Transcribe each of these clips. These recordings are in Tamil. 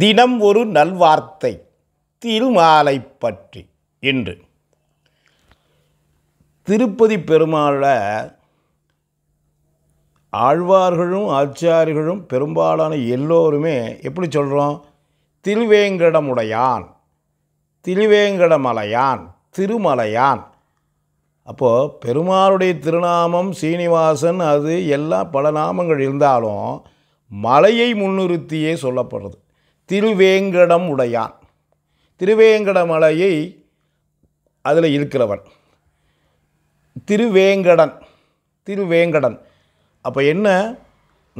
தினம் ஒரு நல்வார்த்தை திருமாலை பற்றி இன்று திருப்பதி பெருமாள ஆழ்வார்களும் ஆச்சாரிகளும் பெரும்பாலான எல்லோருமே எப்படி சொல்கிறோம் திருவேங்கடமுடையான் திருவேங்கடமலையான் திருமலையான் அப்போது பெருமாளுடைய திருநாமம் சீனிவாசன் அது எல்லாம் பல நாமங்கள் இருந்தாலும் மலையை முன்னிறுத்தியே சொல்லப்படுறது திருவேங்கடம் உடையான் திருவேங்கட மலையை அதில் இருக்கிறவன் திருவேங்கடன் திருவேங்கடன் அப்போ என்ன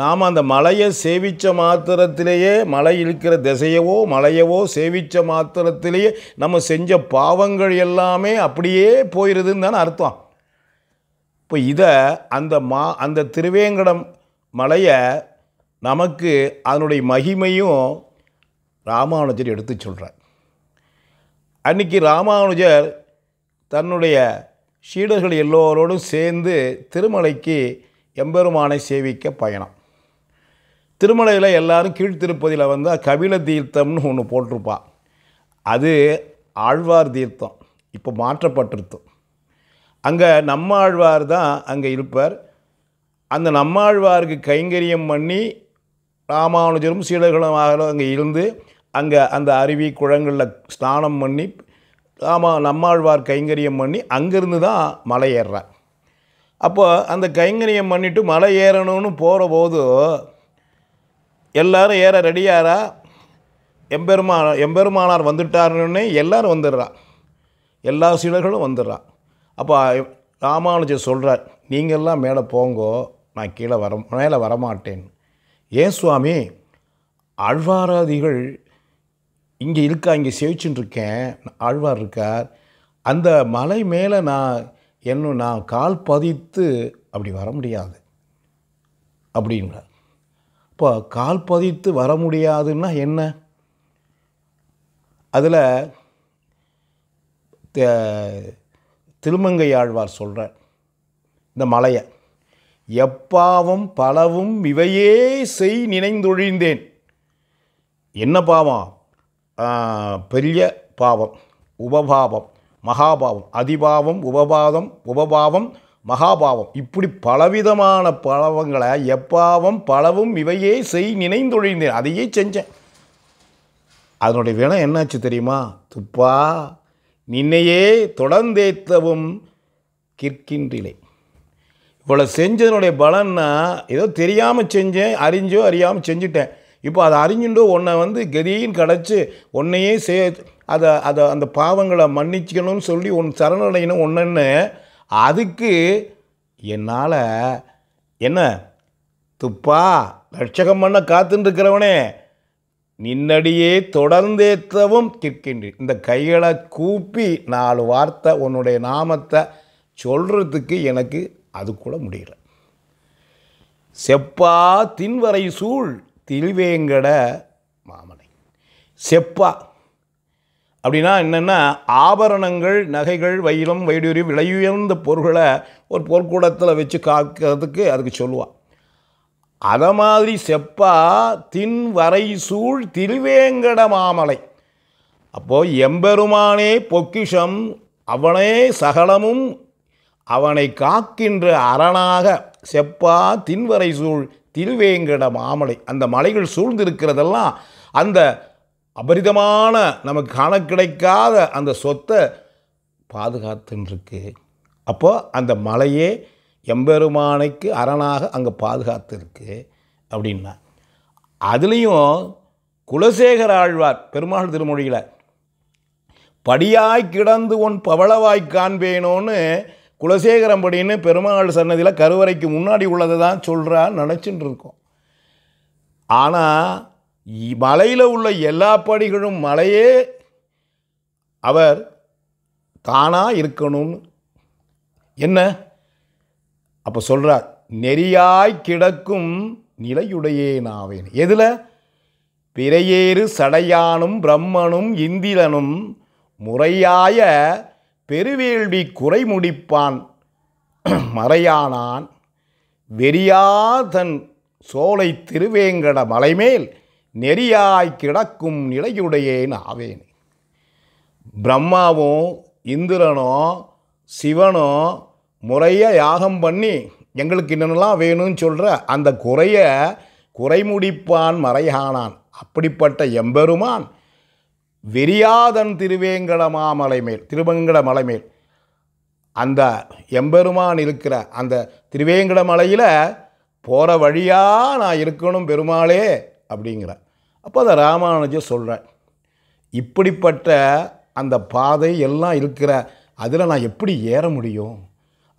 நாம் அந்த மலையை சேவித்த மாத்திரத்திலேயே மலை இருக்கிற திசையவோ மலையவோ சேவித்த மாத்திரத்திலேயே நம்ம செஞ்ச பாவங்கள் எல்லாமே அப்படியே போயிடுதுன்னு தானே அர்த்தம் இப்போ இதை அந்த மா அந்த திருவேங்கடம் மலையை நமக்கு அதனுடைய மகிமையும் ராமானுஜர் எடுத்து சொல்கிறார் அன்றைக்கி ராமானுஜர் தன்னுடைய சீடர்கள் எல்லோரோடும் சேர்ந்து திருமலைக்கு எம்பெருமானை சேவிக்க பயணம் திருமலையில் எல்லாரும் கீழ்த்திருப்பதியில் வந்து கபில தீர்த்தம்னு ஒன்று போட்டிருப்பான் அது ஆழ்வார் தீர்த்தம் இப்போ மாற்றப்பட்டிருத்து அங்கே நம்மாழ்வார் தான் அங்கே இருப்பார் அந்த நம்மாழ்வாருக்கு கைங்கரியம் பண்ணி ராமானுஜரும் சீடர்களும் அங்கே இருந்து அங்கே அந்த அருவி குளங்களில் ஸ்நானம் பண்ணி ஆமாம் நம்மாழ்வார் கைங்கரியம் பண்ணி அங்கேருந்து தான் மலை ஏறுறார் அப்போ அந்த கைங்கரியம் பண்ணிவிட்டு மலை ஏறணும்னு போகிற போது எல்லோரும் ஏற ரெடியாரா எம்பெருமா எம்பெருமானார் வந்துட்டாருன்னு எல்லோரும் வந்துடுறா எல்லா சீடர்களும் வந்துடுறா அப்போ ராமானுஜர் சொல்கிறார் நீங்கள்லாம் மேலே போங்கோ நான் கீழே வர மேலே வரமாட்டேன் ஏன் சுவாமி ஆழ்வாராதிகள் இங்கே இருக்கா இங்கே செவிச்சுன்னு இருக்கேன் ஆழ்வார் இருக்கார் அந்த மலை மேலே நான் என்ன நான் கால் பதித்து அப்படி வர முடியாது அப்படிங்கிறார் இப்போ கால் பதித்து வர முடியாதுன்னா என்ன அதில் திருமங்கை ஆழ்வார் சொல்கிறார் இந்த மலையை எப்பாவும் பலவும் இவையே செய் நினைந்தொழிந்தேன் என்ன பாவம் பெரிய பாவம் உபபாவம் மகாபாவம் அதிபாவம் உபபாதம் உபபாவம் மகாபாவம் இப்படி பலவிதமான பாவங்களை எப்பாவம் பலவும் இவையே செய் நினைந்தொழிந்தேன் அதையே செஞ்சேன் அதனுடைய வினம் என்னாச்சு தெரியுமா துப்பா நின்னையே தொடர்ந்தேத்தவும் கிற்கின்றிலே இவ்வளோ செஞ்சதனுடைய பலன்னா ஏதோ தெரியாமல் செஞ்சேன் அறிஞ்சோ அறியாமல் செஞ்சுட்டேன் இப்போ அதை அறிஞ்சுண்டு உன்னை வந்து கெதியின் கிடச்சி உன்னையே சே அதை அதை அந்த பாவங்களை மன்னிச்சுக்கணும்னு சொல்லி உன் சரணடையணும் ஒன்றுன்னு அதுக்கு என்னால் என்ன துப்பா லட்சகம் பண்ண காத்துட்டுருக்கிறவனே நின்னடியே தொடர்ந்தேற்றவும் கிற்கின்றேன் இந்த கைகளை கூப்பி நாலு வார்த்தை உன்னுடைய நாமத்தை சொல்கிறதுக்கு எனக்கு அது கூட முடியல செப்பா தின்வரை சூழ் திருவேங்கட மாமலை செப்பா அப்படின்னா என்னென்னா ஆபரணங்கள் நகைகள் வைரம் வைடூரி விலையுயர்ந்த பொருள்களை ஒரு பொற்கூடத்தில் வச்சு காக்கிறதுக்கு அதுக்கு சொல்லுவாள் அதை மாதிரி செப்பா தின் வரை சூழ் திருவேங்கட மாமலை அப்போது எம்பெருமானே பொக்கிஷம் அவனே சகலமும் அவனை காக்கின்ற அரணாக செப்பா தின்வரை சூழ் திருவேங்கட மாமலை அந்த மலைகள் சூழ்ந்திருக்கிறதெல்லாம் அந்த அபரிதமான நமக்கு காண கிடைக்காத அந்த சொத்தை பாதுகாத்துன்ருக்கு அப்போது அந்த மலையே எம்பெருமானைக்கு அரணாக அங்கே பாதுகாத்துருக்கு அப்படின்னா அதுலேயும் குலசேகர ஆழ்வார் பெருமாள் திருமொழியில் படியாய் கிடந்து உன் பவளவாய் காண்பேனோன்னு குலசேகரம்படின்னு பெருமாள் சன்னதியில் கருவறைக்கு முன்னாடி உள்ளதை தான் சொல்கிறா நினச்சின்னு இருக்கோம் ஆனால் மலையில் உள்ள எல்லா படிகளும் மலையே அவர் தானாக இருக்கணும்னு என்ன அப்போ சொல்கிறார் நெறியாய் கிடக்கும் நிலையுடையே நாவேன் எதில் பிறையேறு சடையானும் பிரம்மனும் இந்திரனும் முறையாய பெருவேள்வி குறை முடிப்பான் மறையானான் வெறியாதன் சோலை திருவேங்கட மலைமேல் நெறியாய் கிடக்கும் நிலையுடையேன் ஆவேன் பிரம்மாவும் இந்திரனோ சிவனோ முறையாக யாகம் பண்ணி எங்களுக்கு என்னென்னலாம் வேணும்னு சொல்கிற அந்த குறைய குறைமுடிப்பான் மறையானான் அப்படிப்பட்ட எம்பெருமான் வெறியாதன் திருவேங்கட மாமலை மேல் திருவங்கட மலை மேல் அந்த எம்பெருமான் இருக்கிற அந்த திருவேங்கட மலையில் போகிற வழியாக நான் இருக்கணும் பெருமாளே அப்படிங்கிற அப்போ அதை ராமானுஜ சொல்கிறேன் இப்படிப்பட்ட அந்த பாதை எல்லாம் இருக்கிற அதில் நான் எப்படி ஏற முடியும்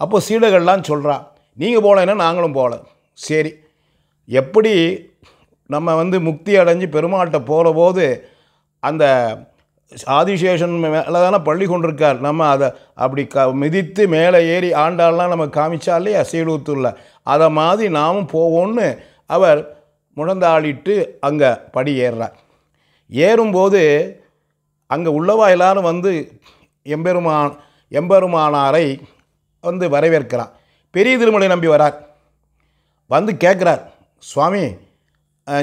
அப்போ சீடர்கள்லாம் சொல்கிறா நீங்கள் போகலைன்னா நாங்களும் போகல சரி எப்படி நம்ம வந்து முக்தி அடைஞ்சு பெருமாள்கிட்ட போகிற போது அந்த ஆதிசேஷன் மேலே தானே பள்ளி கொண்டிருக்கார் நம்ம அதை அப்படி க மிதித்து மேலே ஏறி ஆண்டாள்லாம் நம்ம காமிச்சாலே அசைலூத்துள்ள அதை மாதிரி நாமும் போவோம்னு அவர் முழந்தாளிட்டு அங்கே படி ஏறுறார் ஏறும்போது அங்கே உள்ளவா எல்லாரும் வந்து எம்பெருமான் எம்பெருமானாரை வந்து வரவேற்கிறான் பெரிய திருமலை நம்பி வரார் வந்து கேட்குறார் சுவாமி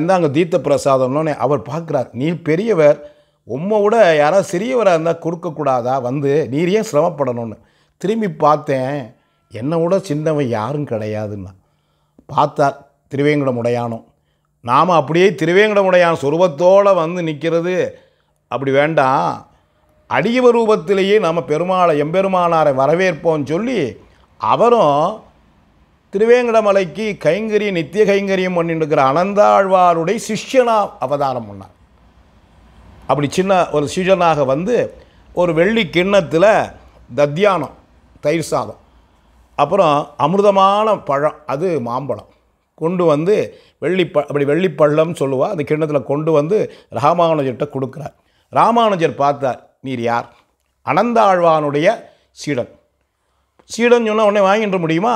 இந்தாங்க தீர்த்த பிரசாதம்னு அவர் பார்க்குறார் நீ பெரியவர் உம்மை விட யாராவது சிறியவராக இருந்தால் கொடுக்கக்கூடாதா வந்து நீர் ஏன் சிரமப்படணும்னு திரும்பி பார்த்தேன் என்னை விட சின்னவன் யாரும் கிடையாதுன்னா பார்த்தார் உடையானோம் நாம் அப்படியே திருவேங்கடமுடையான் சொருபத்தோடு வந்து நிற்கிறது அப்படி வேண்டாம் அடியவ ரூபத்திலேயே நம்ம பெருமாளை எம்பெருமானாரை வரவேற்போம்னு சொல்லி அவரும் திருவேங்கடமலைக்கு கைங்கரி நித்திய கைங்கரியம் பண்ணிட்டு இருக்கிற அனந்தாழ்வாருடைய சிஷ்யனா அவதாரம் பண்ணார் அப்படி சின்ன ஒரு சிஷனாக வந்து ஒரு வெள்ளி கிண்ணத்தில் தத்தியானம் தயிர் சாதம் அப்புறம் அமிர்தமான பழம் அது மாம்பழம் கொண்டு வந்து வெள்ளி ப அப்படி வெள்ளிப்பள்ளம்னு சொல்லுவாள் அந்த கிண்ணத்தில் கொண்டு வந்து ராமானுஜர்கிட்ட கொடுக்குறார் ராமானுஜர் பார்த்தார் நீர் யார் அனந்தாழ்வானுடைய சீடன் சீடன் சொன்னால் உடனே வாங்கிட்டு முடியுமா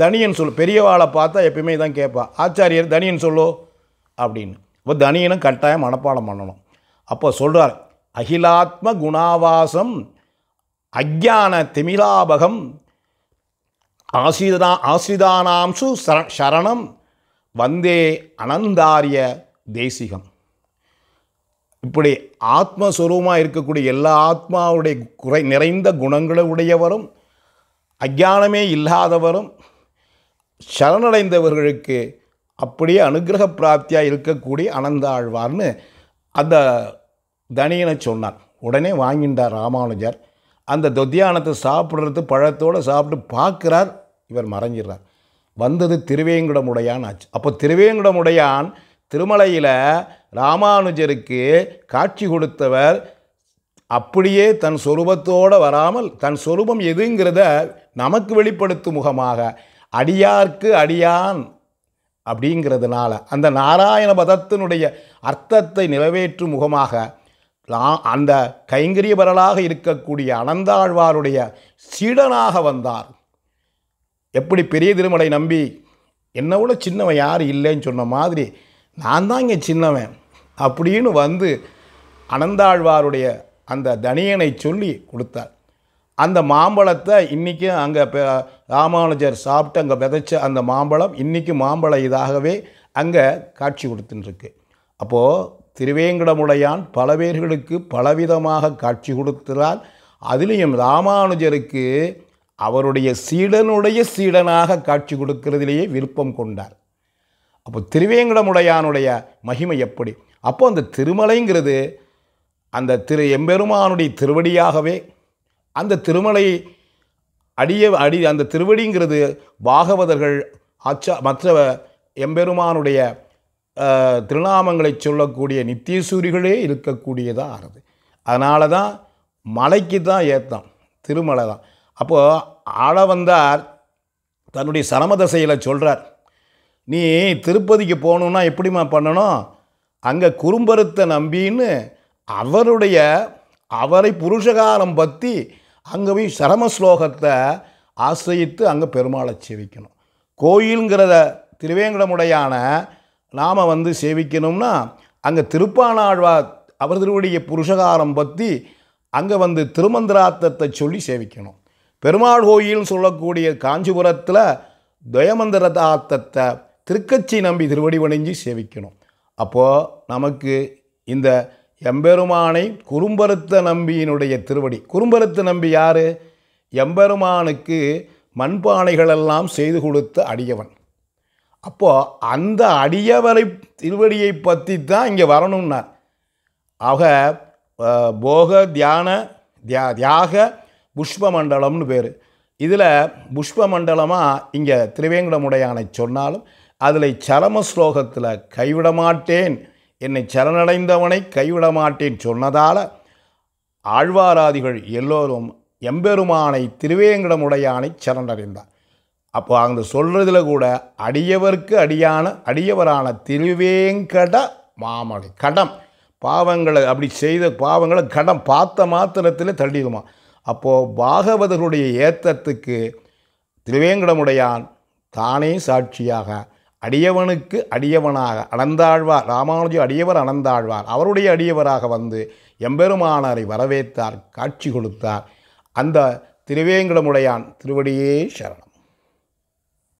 தனியன் சொல் பெரியவாளை பார்த்தா எப்பயுமே தான் கேட்பா ஆச்சாரியர் தனியன் சொல்லோ அப்படின்னு இப்போ தனியனும் கட்டாயம் மனப்பாடம் பண்ணணும் அப்போ சொல்கிறார் அகிலாத்ம குணாவாசம் அக்ஞான திமிலாபகம் ஆசிரிதா ஆசிரிதானாம்சு சரணம் வந்தே அனந்தாரிய தேசிகம் இப்படி ஆத்மஸ்வரூபமாக இருக்கக்கூடிய எல்லா ஆத்மாவுடைய குறை நிறைந்த குணங்களை உடையவரும் அஜானமே இல்லாதவரும் சரணடைந்தவர்களுக்கு அப்படியே அனுகிரக பிராப்தியாக இருக்கக்கூடிய அனந்த ஆழ்வார்னு அந்த தனியனை சொன்னார் உடனே வாங்கிட்டார் ராமானுஜர் அந்த தொத்தியானத்தை சாப்பிட்றது பழத்தோடு சாப்பிட்டு பார்க்குறார் இவர் மறைஞ்சிடுறார் வந்தது திருவேங்குடமுடையான் ஆச்சு அப்போ திருவேங்குடமுடையான் திருமலையில் ராமானுஜருக்கு காட்சி கொடுத்தவர் அப்படியே தன் சொரூபத்தோடு வராமல் தன் சொரூபம் எதுங்கிறத நமக்கு வெளிப்படுத்தும் முகமாக அடியார்க்கு அடியான் அப்படிங்கிறதுனால அந்த நாராயண பதத்தினுடைய அர்த்தத்தை நிறைவேற்றும் முகமாக அந்த கைங்கரியபரலாக இருக்கக்கூடிய அனந்தாழ்வாருடைய சீடனாக வந்தார் எப்படி பெரிய திருமலை நம்பி என்னவோட சின்னவன் யார் இல்லைன்னு சொன்ன மாதிரி நான் தான் இங்கே சின்னவன் அப்படின்னு வந்து அனந்தாழ்வாருடைய அந்த தனியனை சொல்லி கொடுத்தார் அந்த மாம்பழத்தை இன்றைக்கும் அங்கே ராமானுஜர் சாப்பிட்டு அங்கே விதைச்ச அந்த மாம்பழம் இன்றைக்கும் மாம்பழ இதாகவே அங்கே காட்சி கொடுத்துட்டுருக்கு அப்போது திருவேங்கடமுடையான் பல பேர்களுக்கு பலவிதமாக காட்சி கொடுத்தார் அதிலையும் ராமானுஜருக்கு அவருடைய சீடனுடைய சீடனாக காட்சி கொடுக்கறதுலேயே விருப்பம் கொண்டார் அப்போ திருவேங்கடமுடையானுடைய மகிமை எப்படி அப்போ அந்த திருமலைங்கிறது அந்த திரு எம்பெருமானுடைய திருவடியாகவே அந்த திருமலை அடிய அடி அந்த திருவடிங்கிறது பாகவதர்கள் அச்சா மற்ற எம்பெருமானுடைய திருநாமங்களை சொல்லக்கூடிய நித்தியசூரிகளே இருக்கக்கூடியதாக ஆறுது அதனால தான் மலைக்கு தான் ஏத்தம் திருமலை தான் அப்போது ஆள வந்தார் தன்னுடைய சரமதசையில் சொல்கிறார் நீ திருப்பதிக்கு போகணுன்னா எப்படிமா பண்ணணும் அங்கே குறும்பருத்தை நம்பின்னு அவருடைய அவரை புருஷகாரம் பற்றி அங்கே போய் சரம ஸ்லோகத்தை ஆசிரியத்து அங்கே பெருமாளை சேவிக்கணும் கோயிலுங்கிறத திருவேங்கடமுடையான நாம் வந்து சேவிக்கணும்னா அங்கே திருப்பானாழ்வா அவர்களுடைய புருஷகாரம் பற்றி அங்கே வந்து திருமந்திராத்தத்தை சொல்லி சேவிக்கணும் பெருமாள் கோயில்னு சொல்லக்கூடிய காஞ்சிபுரத்தில் துயமந்திரதாத்தத்தை திருக்கச்சி நம்பி திருவடி வணிஞ்சு சேவிக்கணும் அப்போது நமக்கு இந்த எம்பெருமானை குறும்பருத்த நம்பியினுடைய திருவடி குறும்பருத்த நம்பி யார் எம்பெருமானுக்கு மண்பானைகளெல்லாம் செய்து கொடுத்த அடியவன் அப்போது அந்த அடியவரை திருவடியை பற்றி தான் இங்கே வரணும்னார் ஆக போக தியான தியா தியாக புஷ்பமண்டலம்னு பேர் இதில் புஷ்பமண்டலமாக இங்கே திருவேங்கடமுடையானை சொன்னாலும் அதில் சரம ஸ்லோகத்தில் கைவிட மாட்டேன் என்னை சரணடைந்தவனை கைவிட மாட்டேன் சொன்னதால் ஆழ்வாராதிகள் எல்லோரும் எம்பெருமானை திருவேங்கடமுடையானை சரணடைந்தார் அப்போ அந்த சொல்கிறதுல கூட அடியவர்க்கு அடியான அடியவரான திருவேங்கட மாமலை கடம் பாவங்களை அப்படி செய்த பாவங்களை கடம் பார்த்த மாத்திரத்தில் தள்ளிடுமா அப்போது பாகவதர்களுடைய ஏத்தத்துக்கு திருவேங்கடமுடையான் தானே சாட்சியாக அடியவனுக்கு அடியவனாக அடந்தாழ்வார் ராமானுஜ அடியவர் அடந்தாழ்வார் அவருடைய அடியவராக வந்து எம்பெருமானாரை வரவேற்றார் காட்சி கொடுத்தார் அந்த திருவேங்கடமுடையான் திருவடியே சரணம்